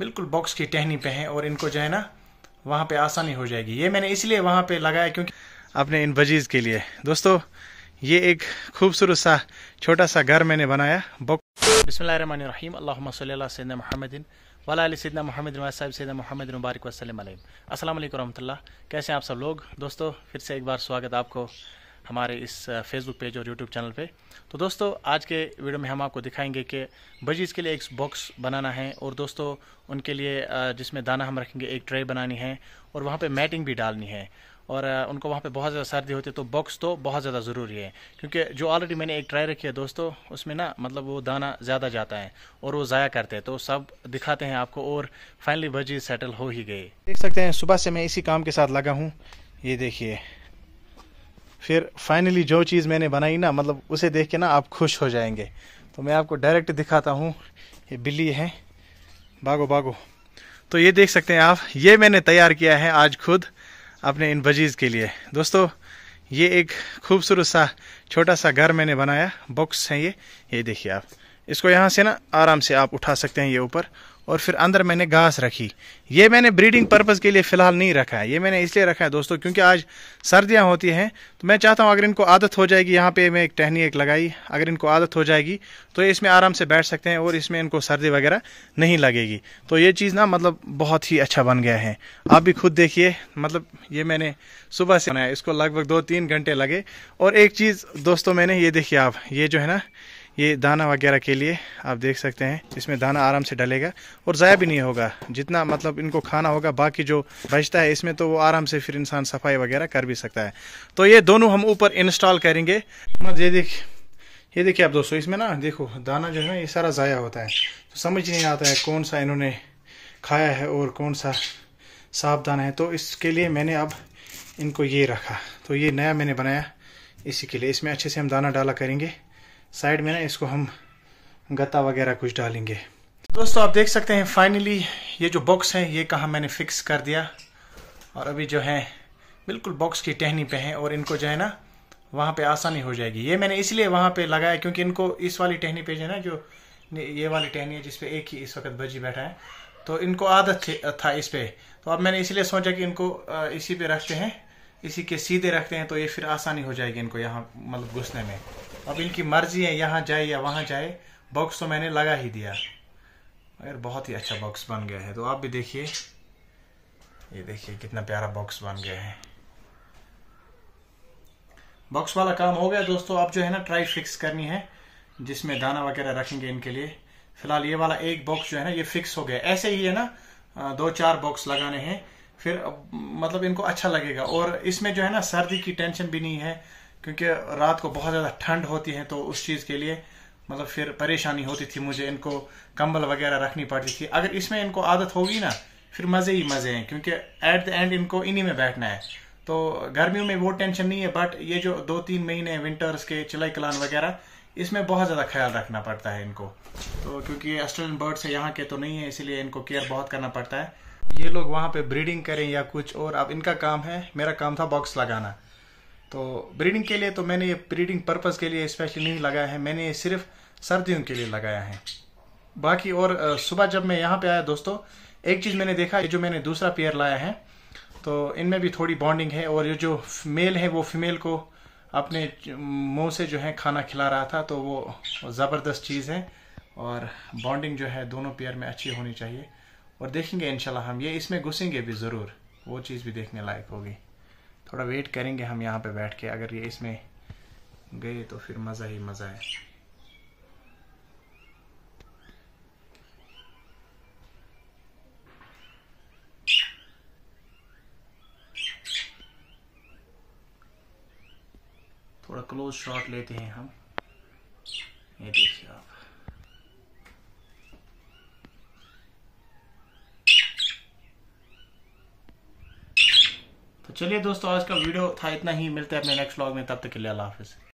बिल्कुल बॉक्स की टहनी पे हैं और इनको जो है ना वहाँ पे आसानी हो जाएगी ये मैंने इसलिए वहाँ पे लगाया क्योंकि अपने इन बजीज़ के लिए दोस्तों ये एक खूबसूरत सा छोटा सा घर मैंने बनाया बॉक्स बसमान महमदिन वाला अली सदना मोहम्मद साहब सदना मोहम्मद मुबारक वसलम असल वरम्ह कैसे हैं आप सब लोग दोस्तों फिर से एक बार स्वागत आपको हमारे इस फेसबुक पेज और यूट्यूब चैनल पे तो दोस्तों आज के वीडियो में हम आपको दिखाएंगे कि बजीज़ के लिए एक बॉक्स बनाना है और दोस्तों उनके लिए जिसमें दाना हम रखेंगे एक ट्रे बनानी है और वहाँ पर मैटिंग भी डालनी है और उनको वहाँ पे बहुत ज़्यादा सर्दी होती है तो बॉक्स तो बहुत ज़्यादा ज़रूरी है क्योंकि जो ऑलरेडी मैंने एक ट्राई रखी है दोस्तों उसमें ना मतलब वो दाना ज़्यादा जाता है और वो ज़ाया करते हैं तो सब दिखाते हैं आपको और फाइनली भजी सेटल हो ही गए देख सकते हैं सुबह से मैं इसी काम के साथ लगा हूँ ये देखिए फिर फाइनली जो चीज़ मैंने बनाई ना मतलब उसे देख के ना आप खुश हो जाएंगे तो मैं आपको डायरेक्ट दिखाता हूँ ये बिल्ली है भागो भागो तो ये देख सकते हैं आप ये मैंने तैयार किया है आज खुद अपने इन बजीज़ के लिए दोस्तों ये एक खूबसूरत सा छोटा सा घर मैंने बनाया बॉक्स हैं ये ये देखिए आप इसको यहाँ से ना आराम से आप उठा सकते हैं ये ऊपर और फिर अंदर मैंने घास रखी ये मैंने ब्रीडिंग पर्पज़ के लिए फ़िलहाल नहीं रखा है ये मैंने इसलिए रखा है दोस्तों क्योंकि आज सर्दियां होती हैं तो मैं चाहता हूँ अगर इनको आदत हो जाएगी यहाँ पे मैं एक टहनी एक लगाई अगर इनको आदत हो जाएगी तो इसमें आराम से बैठ सकते हैं और इसमें इनको सर्दी वगैरह नहीं लगेगी तो ये चीज़ ना मतलब बहुत ही अच्छा बन गया है आप भी खुद देखिए मतलब ये मैंने सुबह से बनाया इसको लगभग दो तीन घंटे लगे और एक चीज़ दोस्तों मैंने ये देखिए आप ये जो है ना ये दाना वगैरह के लिए आप देख सकते हैं इसमें दाना आराम से डलेगा और ज़ाया भी नहीं होगा जितना मतलब इनको खाना होगा बाकी जो बचता है इसमें तो वो आराम से फिर इंसान सफाई वगैरह कर भी सकता है तो ये दोनों हम ऊपर इंस्टॉल करेंगे ये देख ये देखिए आप दोस्तों इसमें ना देखो दाना जो है ये सारा ज़ाया होता है तो समझ नहीं आता है कौन सा इन्होंने खाया है और कौन सा साफ दाना है तो इसके लिए मैंने अब इनको ये रखा तो ये नया मैंने बनाया इसी के लिए इसमें अच्छे से हम दाना डाला करेंगे साइड में ना इसको हम गत्ता वगैरह कुछ डालेंगे दोस्तों आप देख सकते हैं फाइनली ये जो बॉक्स है ये कहाँ मैंने फिक्स कर दिया और अभी जो है बिल्कुल बॉक्स की टहनी पे हैं और इनको जो है ना वहाँ पे आसानी हो जाएगी ये मैंने इसलिए वहाँ पे लगाया क्योंकि इनको इस वाली टहनी पे जो है ना जो ये वाली टहनी है जिसपे एक ही इस वक्त बजी बैठा है तो इनको आदत था इस पर तो अब मैंने इसलिए सोचा कि इनको इसी पे रखते हैं इसी के सीधे रखते हैं तो ये फिर आसानी हो जाएगी इनको यहाँ मतलब घुसने में अब इनकी मर्जी है यहाँ जाए या वहाँ जाए बॉक्स तो मैंने लगा ही दिया मगर बहुत ही अच्छा बॉक्स बन गया है तो आप भी देखिए ये देखिए कितना प्यारा बॉक्स बन गया है बॉक्स वाला काम हो गया दोस्तों अब जो है ना ट्राई फिक्स करनी है जिसमें दाना वगैरह रखेंगे इनके लिए फिलहाल ये वाला एक बॉक्स जो है ना ये फिक्स हो गया ऐसे ही है ना दो चार बॉक्स लगाने हैं फिर मतलब इनको अच्छा लगेगा और इसमें जो है ना सर्दी की टेंशन भी नहीं है क्योंकि रात को बहुत ज़्यादा ठंड होती है तो उस चीज़ के लिए मतलब फिर परेशानी होती थी मुझे इनको कंबल वगैरह रखनी पड़ती थी अगर इसमें इनको आदत होगी ना फिर मज़े ही मज़े हैं क्योंकि एट द एंड इनको इन्हीं में बैठना है तो गर्मियों में वो टेंशन नहीं है बट ये जो दो तीन महीने विंटर्स के चिलई कलान वगैरह इसमें बहुत ज़्यादा ख्याल रखना पड़ता है इनको तो क्योंकि ऑस्ट्रेलियन बर्ड्स है यहाँ के तो नहीं है इसीलिए इनको केयर बहुत करना पड़ता है ये लोग वहाँ पे ब्रीडिंग करें या कुछ और अब इनका काम है मेरा काम था बॉक्स लगाना तो ब्रीडिंग के लिए तो मैंने ये ब्रीडिंग पर्पज़ के लिए स्पेशली नहीं लगाया है मैंने ये सिर्फ सर्दियों के लिए लगाया है बाकी और सुबह जब मैं यहाँ पे आया दोस्तों एक चीज़ मैंने देखा ये जो मैंने दूसरा पेयर लाया है तो इनमें भी थोड़ी बॉन्डिंग है और ये जो मेल है वो फीमेल को अपने मुंह से जो है खाना खिला रहा था तो वो ज़बरदस्त चीज़ है और बॉन्डिंग जो है दोनों पेयर में अच्छी होनी चाहिए और देखेंगे इंशाल्लाह हम ये इसमें घुसेंगे भी ज़रूर वो चीज़ भी देखने लायक होगी थोड़ा वेट करेंगे हम यहाँ पे बैठ के अगर ये इसमें गए तो फिर मज़ा ही मज़ा है थोड़ा क्लोज शॉट लेते हैं हम ये देखिए आप चलिए दोस्तों आज का वीडियो था इतना ही मिलते हैं अपने नेक्स्ट व्लॉग में तब तक के लिए अल्लाह हाफिज़